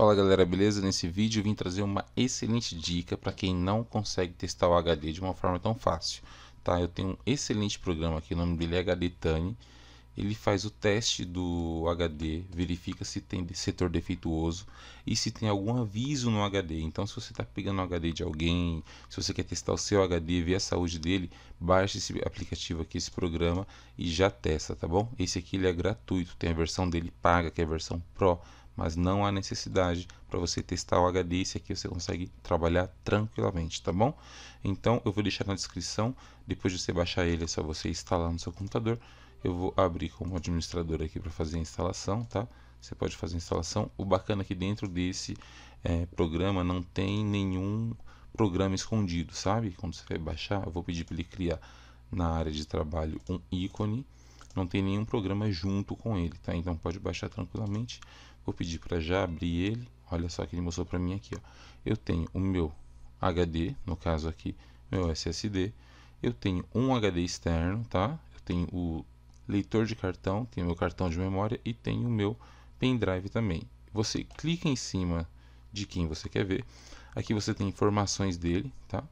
Fala galera, beleza? Nesse vídeo vim trazer uma excelente dica para quem não consegue testar o HD de uma forma tão fácil. Tá? Eu tenho um excelente programa aqui, o nome dele é HD Tani. Ele faz o teste do HD, verifica se tem setor defeituoso e se tem algum aviso no HD. Então, se você está pegando o HD de alguém, se você quer testar o seu HD e ver a saúde dele, baixe esse aplicativo aqui, esse programa e já testa, tá bom? Esse aqui ele é gratuito, tem a versão dele paga, que é a versão Pro mas não há necessidade para você testar o HD, esse aqui você consegue trabalhar tranquilamente, tá bom? Então eu vou deixar na descrição, depois de você baixar ele é só você instalar no seu computador, eu vou abrir como administrador aqui para fazer a instalação, tá? Você pode fazer a instalação, o bacana é que dentro desse é, programa não tem nenhum programa escondido, sabe? Quando você vai baixar, eu vou pedir para ele criar na área de trabalho um ícone, não tem nenhum programa junto com ele, tá? Então pode baixar tranquilamente. Vou pedir para já abrir ele. Olha só que ele mostrou para mim aqui. Ó. Eu tenho o meu HD, no caso aqui, meu SSD. Eu tenho um HD externo, tá? Eu tenho o leitor de cartão, tenho meu cartão de memória e tenho o meu pendrive também. Você clica em cima de quem você quer ver. Aqui você tem informações dele, tá?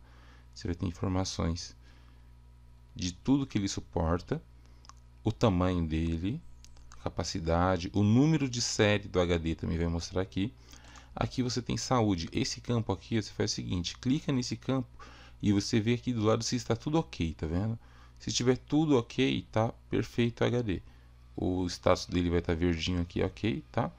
Você vai ter informações de tudo que ele suporta, o tamanho dele, capacidade, o número de série do HD também vai mostrar aqui. Aqui você tem saúde. Esse campo aqui, você faz o seguinte, clica nesse campo e você vê aqui do lado se está tudo ok, tá vendo? Se tiver tudo ok, tá perfeito o HD. O status dele vai estar tá verdinho aqui, ok, tá?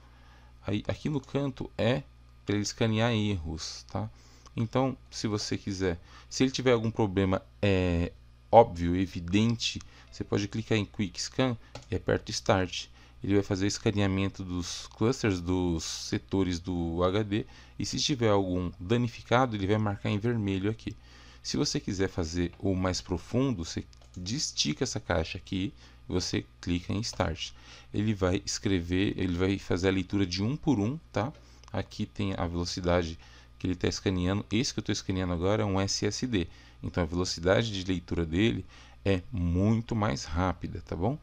Aí, aqui no canto é para ele escanear erros, tá? Então, se você quiser, se ele tiver algum problema é, óbvio, evidente, você pode clicar em Quick Scan e aperta é Start. Ele vai fazer o escaneamento dos clusters dos setores do HD e se tiver algum danificado, ele vai marcar em vermelho aqui. Se você quiser fazer o mais profundo, você destica essa caixa aqui e você clica em Start. Ele vai escrever, ele vai fazer a leitura de um por um, tá? Aqui tem a velocidade que ele está escaneando, esse que eu estou escaneando agora é um SSD. Então a velocidade de leitura dele é muito mais rápida, tá bom?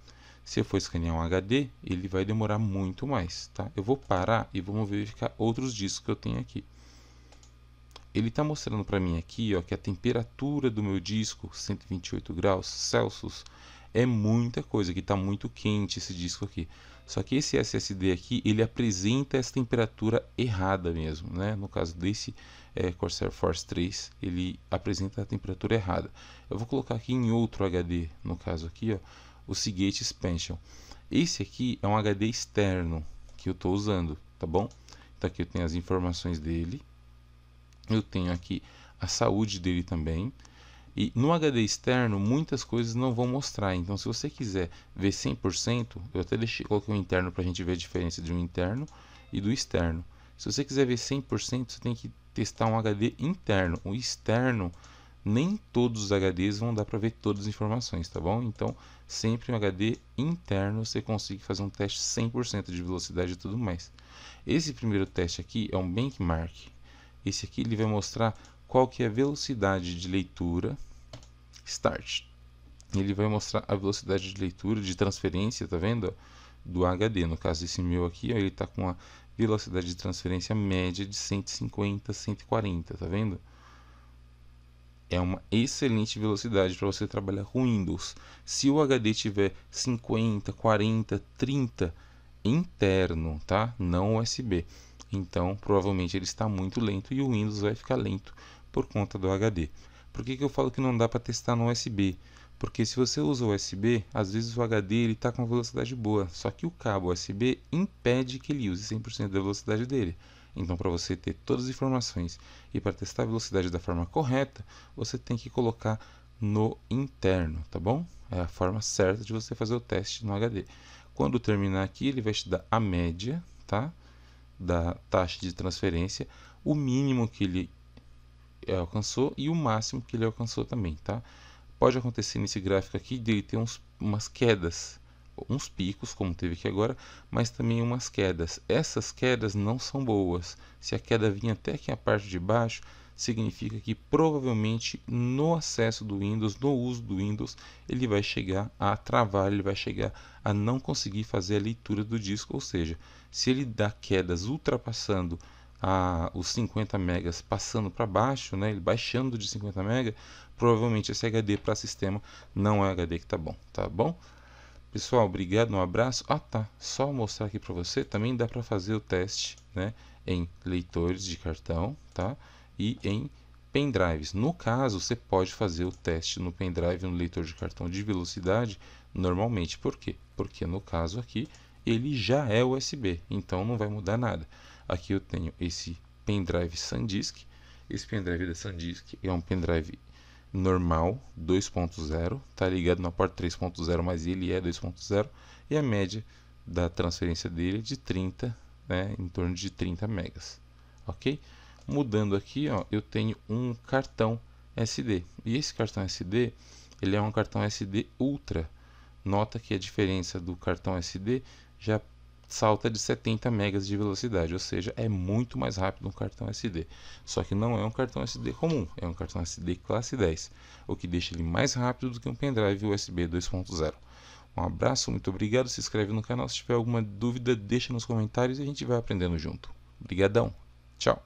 Se eu for escanear um HD, ele vai demorar muito mais, tá? Eu vou parar e vamos verificar outros discos que eu tenho aqui. Ele está mostrando para mim aqui ó, que a temperatura do meu disco, 128 graus Celsius, é muita coisa, que está muito quente esse disco aqui. Só que esse SSD aqui, ele apresenta essa temperatura errada mesmo, né? No caso desse é, Corsair Force 3, ele apresenta a temperatura errada. Eu vou colocar aqui em outro HD, no caso aqui, ó, o Seagate Expansion. Esse aqui é um HD externo que eu estou usando, tá bom? Então aqui eu tenho as informações dele, eu tenho aqui a saúde dele também, e no HD externo, muitas coisas não vão mostrar. Então, se você quiser ver 100%, eu até deixei, coloquei o um interno para a gente ver a diferença de um interno e do externo. Se você quiser ver 100%, você tem que testar um HD interno. O externo, nem todos os HDs vão dar para ver todas as informações, tá bom? Então, sempre um HD interno você consegue fazer um teste 100% de velocidade e tudo mais. Esse primeiro teste aqui é um benchmark. Esse aqui ele vai mostrar qual que é a velocidade de leitura start. Ele vai mostrar a velocidade de leitura de transferência, tá vendo? Do HD. No caso desse meu aqui, ó, ele está com a velocidade de transferência média de 150, 140, tá vendo? É uma excelente velocidade para você trabalhar com Windows. Se o HD tiver 50, 40, 30 interno, tá? Não USB. Então, provavelmente ele está muito lento e o Windows vai ficar lento por conta do HD. Por que, que eu falo que não dá para testar no USB? Porque se você usa o USB, às vezes o HD está com velocidade boa, só que o cabo USB impede que ele use 100% da velocidade dele. Então, para você ter todas as informações e para testar a velocidade da forma correta, você tem que colocar no interno, tá bom? É a forma certa de você fazer o teste no HD. Quando terminar aqui, ele vai te dar a média, tá? Da taxa de transferência, o mínimo que ele é, alcançou e o máximo que ele alcançou também, tá? Pode acontecer nesse gráfico aqui dele ter uns, umas quedas, uns picos, como teve aqui agora, mas também umas quedas. Essas quedas não são boas. Se a queda vinha até aqui a parte de baixo, significa que provavelmente no acesso do Windows, no uso do Windows, ele vai chegar a travar, ele vai chegar a não conseguir fazer a leitura do disco, ou seja, se ele dá quedas ultrapassando a, os 50 megas passando para baixo, né, ele baixando de 50 mega, provavelmente esse HD para sistema não é HD que tá bom, tá bom? Pessoal, obrigado, um abraço. Ah, tá, só mostrar aqui para você, também dá para fazer o teste, né, em leitores de cartão, tá? E em pendrives. No caso, você pode fazer o teste no pendrive no leitor de cartão de velocidade normalmente. Por quê? Porque no caso aqui, ele já é USB, então não vai mudar nada. Aqui eu tenho esse pendrive SanDisk. Esse pendrive da SanDisk é um pendrive normal 2.0, tá ligado na porta 3.0, mas ele é 2.0 e a média da transferência dele é de 30, né, em torno de 30 megas, OK? Mudando aqui, ó, eu tenho um cartão SD. E esse cartão SD, ele é um cartão SD Ultra. Nota que a diferença do cartão SD já salta de 70 megas de velocidade, ou seja, é muito mais rápido um cartão SD. Só que não é um cartão SD comum, é um cartão SD classe 10, o que deixa ele mais rápido do que um pendrive USB 2.0. Um abraço, muito obrigado, se inscreve no canal, se tiver alguma dúvida, deixa nos comentários e a gente vai aprendendo junto. Obrigadão. Tchau.